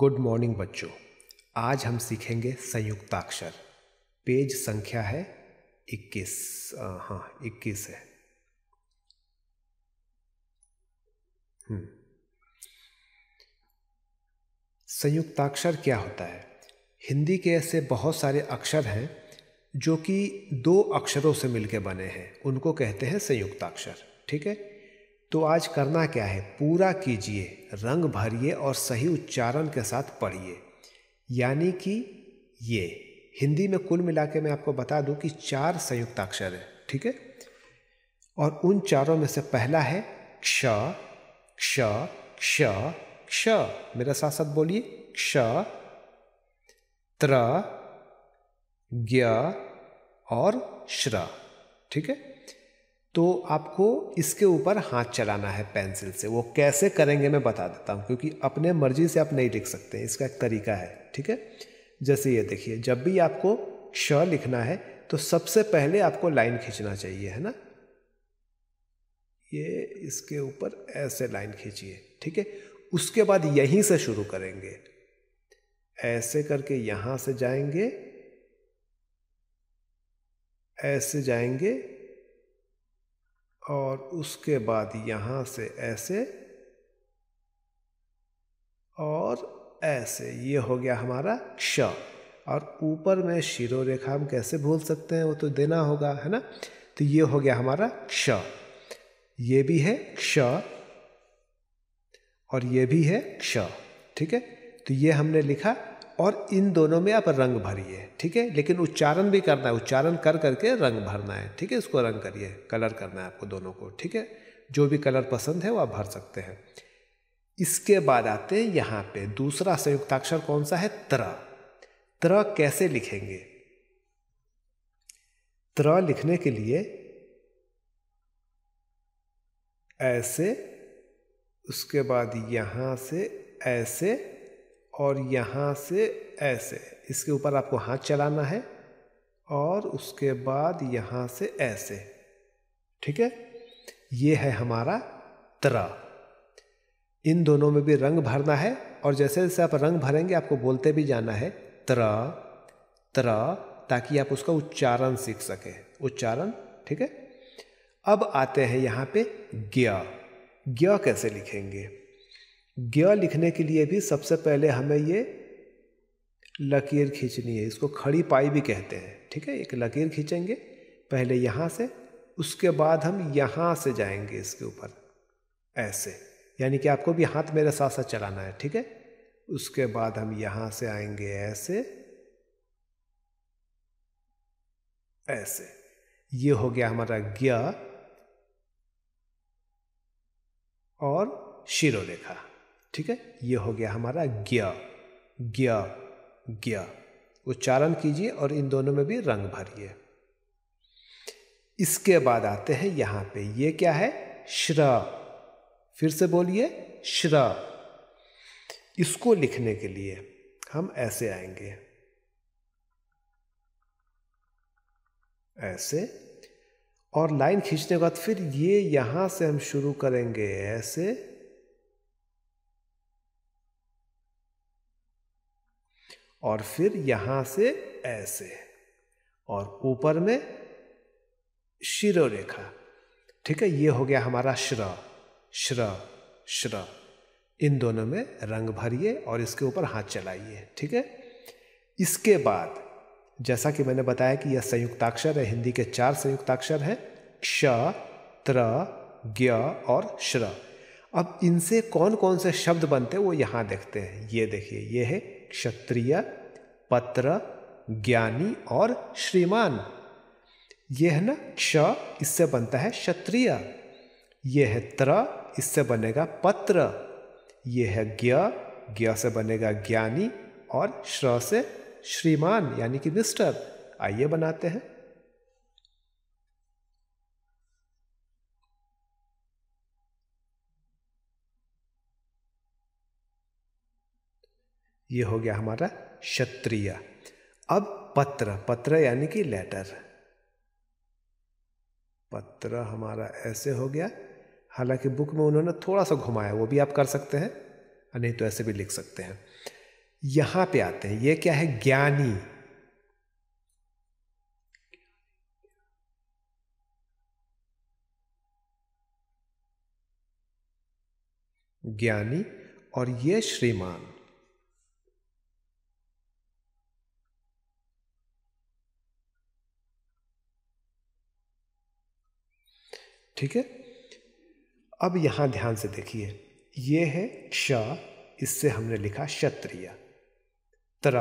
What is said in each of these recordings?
Good morning बच्चों आज हम सीखेंगे संयुक्ताक्षर पेज संख्या है 21 हाँ 21 है हम्म। संयुक्ताक्षर क्या होता है हिंदी के ऐसे बहुत सारे अक्षर हैं जो कि दो अक्षरों से मिलकर बने हैं उनको कहते हैं संयुक्ताक्षर ठीक है तो आज करना क्या है पूरा कीजिए रंग भरिए और सही उच्चारण के साथ पढ़िए यानी कि ये हिंदी में कुल मिला के मैं आपको बता दूं कि चार संयुक्ताक्षर है ठीक है और उन चारों में से पहला है क्ष क्ष क्ष क्ष मेरे साथ साथ बोलिए क्ष त्र ज्ञ और श्र ठीक है तो आपको इसके ऊपर हाथ चलाना है पेंसिल से वो कैसे करेंगे मैं बता देता हूँ क्योंकि अपने मर्जी से आप नहीं लिख सकते इसका एक तरीका है ठीक है जैसे ये देखिए जब भी आपको क्ष लिखना है तो सबसे पहले आपको लाइन खींचना चाहिए है ना ये इसके ऊपर ऐसे लाइन खींचिए ठीक है उसके बाद यहीं से शुरू करेंगे ऐसे करके यहां से जाएंगे ऐसे जाएंगे और उसके बाद यहाँ से ऐसे और ऐसे ये हो गया हमारा क्ष और ऊपर में शिरो रेखा हम कैसे भूल सकते हैं वो तो देना होगा है ना तो ये हो गया हमारा क्ष ये भी है क्ष और ये भी है क्ष ठीक है तो ये हमने लिखा और इन दोनों में आप रंग भरिए ठीक है लेकिन उच्चारण भी करना है उच्चारण कर करके रंग भरना है ठीक है इसको रंग करिए कलर करना है आपको दोनों को ठीक है जो भी कलर पसंद है वो आप भर सकते हैं इसके बाद आते हैं यहाँ पे दूसरा संयुक्ताक्षर कौन सा है त्र त्र कैसे लिखेंगे त्र लिखने के लिए ऐसे उसके बाद यहां से ऐसे और यहाँ से ऐसे इसके ऊपर आपको हाथ चलाना है और उसके बाद यहाँ से ऐसे ठीक है ये है हमारा त्र इन दोनों में भी रंग भरना है और जैसे जैसे आप रंग भरेंगे आपको बोलते भी जाना है त्र त्र ताकि आप उसका उच्चारण सीख सकें उच्चारण ठीक है अब आते हैं यहाँ पे ग्य ग्य कैसे लिखेंगे ज्ञ लिखने के लिए भी सबसे पहले हमें ये लकीर खींचनी है इसको खड़ी पाई भी कहते हैं ठीक है एक लकीर खींचेंगे पहले यहाँ से उसके बाद हम यहाँ से जाएंगे इसके ऊपर ऐसे यानी कि आपको भी हाथ मेरे साथ साथ चलाना है ठीक है उसके बाद हम यहाँ से आएंगे ऐसे ऐसे ये हो गया हमारा ज्ञ और शिरोलेखा ठीक है ये हो गया हमारा ज्ञ ज्ञ ज्ञ उच्चारण कीजिए और इन दोनों में भी रंग भरिए इसके बाद आते हैं यहां पे ये क्या है श्र फिर से बोलिए श्र इसको लिखने के लिए हम ऐसे आएंगे ऐसे और लाइन खींचने के बाद फिर ये यहां से हम शुरू करेंगे ऐसे और फिर यहाँ से ऐसे और ऊपर में शिरो रेखा ठीक है ये हो गया हमारा श्र श्र श्र इन दोनों में रंग भरिए और इसके ऊपर हाथ चलाइए ठीक है इसके बाद जैसा कि मैंने बताया कि यह संयुक्ताक्षर है हिंदी के चार संयुक्ताक्षर हैं क्ष त्र ज्ञ और श्र अब इनसे कौन कौन से शब्द बनते हैं वो यहाँ देखते हैं ये देखिए ये है क्षत्रिय पत्र ज्ञानी और श्रीमान यह है ना क्ष इससे बनता है क्षत्रिय यह है त्र इससे बनेगा पत्र यह है ज्ञ ज्ञ से बनेगा ज्ञानी और श्र से श्रीमान यानी कि मिस्टर आइए बनाते हैं ये हो गया हमारा क्षत्रिय अब पत्र पत्र यानी कि लेटर पत्र हमारा ऐसे हो गया हालांकि बुक में उन्होंने थोड़ा सा घुमाया वो भी आप कर सकते हैं नहीं तो ऐसे भी लिख सकते हैं यहां पे आते हैं ये क्या है ज्ञानी ज्ञानी और ये श्रीमान ठीक है अब यहां ध्यान से देखिए ये है क्ष इससे हमने लिखा क्षत्रिय त्र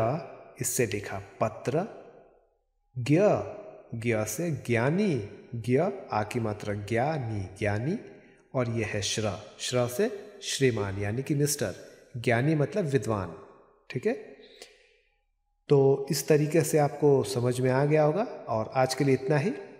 इससे लिखा पत्र ज्ञ ज्ञ से ज्ञानी ज्ञ आ की मात्रा ज्ञानी ज्ञानी और यह है श्र श्र से श्रीमान यानी कि मिस्टर ज्ञानी मतलब विद्वान ठीक है तो इस तरीके से आपको समझ में आ गया होगा और आज के लिए इतना ही